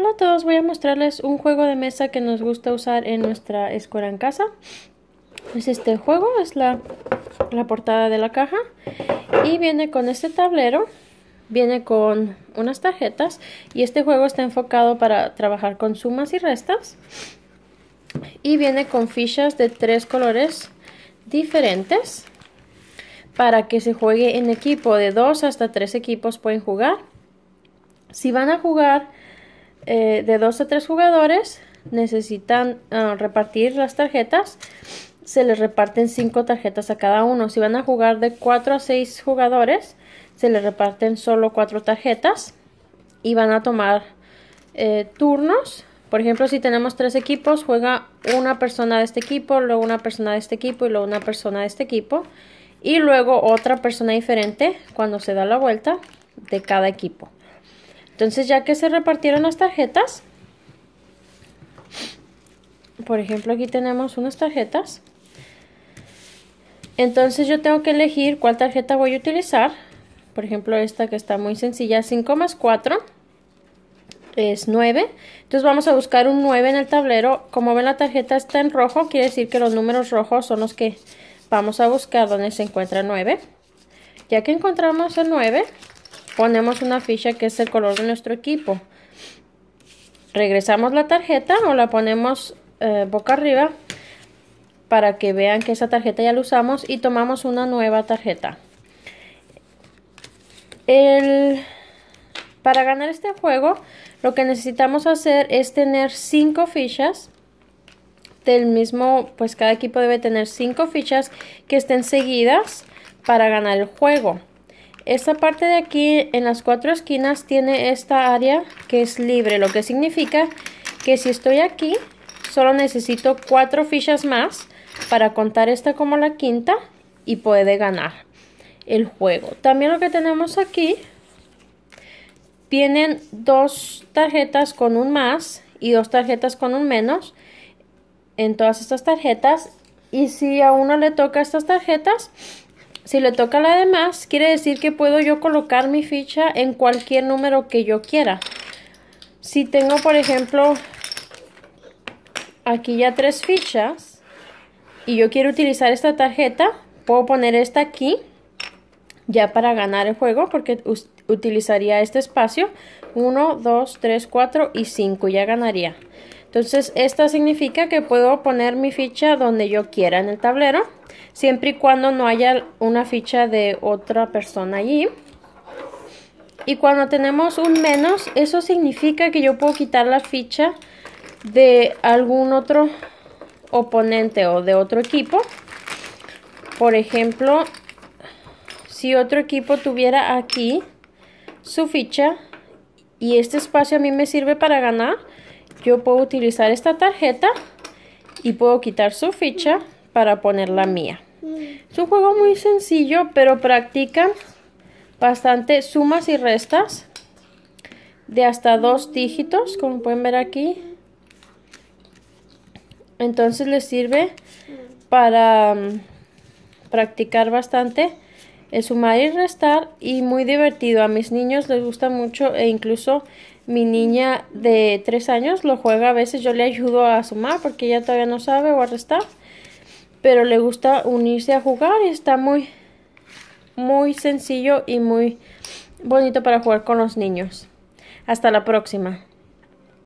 Hola a todos, voy a mostrarles un juego de mesa que nos gusta usar en nuestra escuela en casa. Es este juego, es la, portada de la caja y viene con este tablero, viene con unas tarjetas y este juego está enfocado para trabajar con sumas y restas y viene con fichas de tres colores diferentes para que se juegue en equipo de dos hasta tres equipos pueden jugar. Si van a jugar eh, de dos a tres jugadores necesitan ah, repartir las tarjetas. Se les reparten cinco tarjetas a cada uno. Si van a jugar de cuatro a seis jugadores, se les reparten solo cuatro tarjetas y van a tomar eh, turnos. Por ejemplo, si tenemos tres equipos, juega una persona de este equipo, luego una persona de este equipo y luego una persona de este equipo. Y luego otra persona diferente cuando se da la vuelta de cada equipo. Entonces, ya que se repartieron las tarjetas, por ejemplo, aquí tenemos unas tarjetas. Entonces, yo tengo que elegir cuál tarjeta voy a utilizar. Por ejemplo, esta que está muy sencilla, 5 más 4 es 9. Entonces, vamos a buscar un 9 en el tablero. Como ven, la tarjeta está en rojo, quiere decir que los números rojos son los que vamos a buscar donde se encuentra 9. Ya que encontramos el 9, ponemos una ficha que es el color de nuestro equipo. Regresamos la tarjeta o la ponemos eh, boca arriba para que vean que esa tarjeta ya la usamos y tomamos una nueva tarjeta. para ganar este juego lo que necesitamos hacer es tener cinco fichas del mismo, pues cada equipo debe tener 5 fichas que estén seguidas para ganar el juego esta parte de aquí en las cuatro esquinas tiene esta área que es libre, lo que significa que si estoy aquí solo necesito cuatro fichas más para contar esta como la quinta y puede ganar el juego. También lo que tenemos aquí tienen dos tarjetas con un más y dos tarjetas con un menos en todas estas tarjetas y si a uno le toca estas tarjetas si le toca la demás, quiere decir que puedo yo colocar mi ficha en cualquier número que yo quiera. Si tengo, por ejemplo, aquí ya tres fichas y yo quiero utilizar esta tarjeta, puedo poner esta aquí ya para ganar el juego porque utilizaría este espacio. 1, 2, 3, 4 y 5, ya ganaría. Entonces, esta significa que puedo poner mi ficha donde yo quiera en el tablero, siempre y cuando no haya una ficha de otra persona allí. Y cuando tenemos un menos, eso significa que yo puedo quitar la ficha de algún otro oponente o de otro equipo. Por ejemplo, si otro equipo tuviera aquí su ficha y este espacio a mí me sirve para ganar, yo puedo utilizar esta tarjeta y puedo quitar su ficha para poner la mía. Es un juego muy sencillo, pero practican bastante sumas y restas de hasta dos dígitos, como pueden ver aquí. Entonces les sirve para mm, practicar bastante el sumar y restar y muy divertido. A mis niños les gusta mucho e incluso mi niña de tres años lo juega a veces, yo le ayudo a sumar porque ella todavía no sabe o Pero le gusta unirse a jugar y está muy, muy sencillo y muy bonito para jugar con los niños. Hasta la próxima.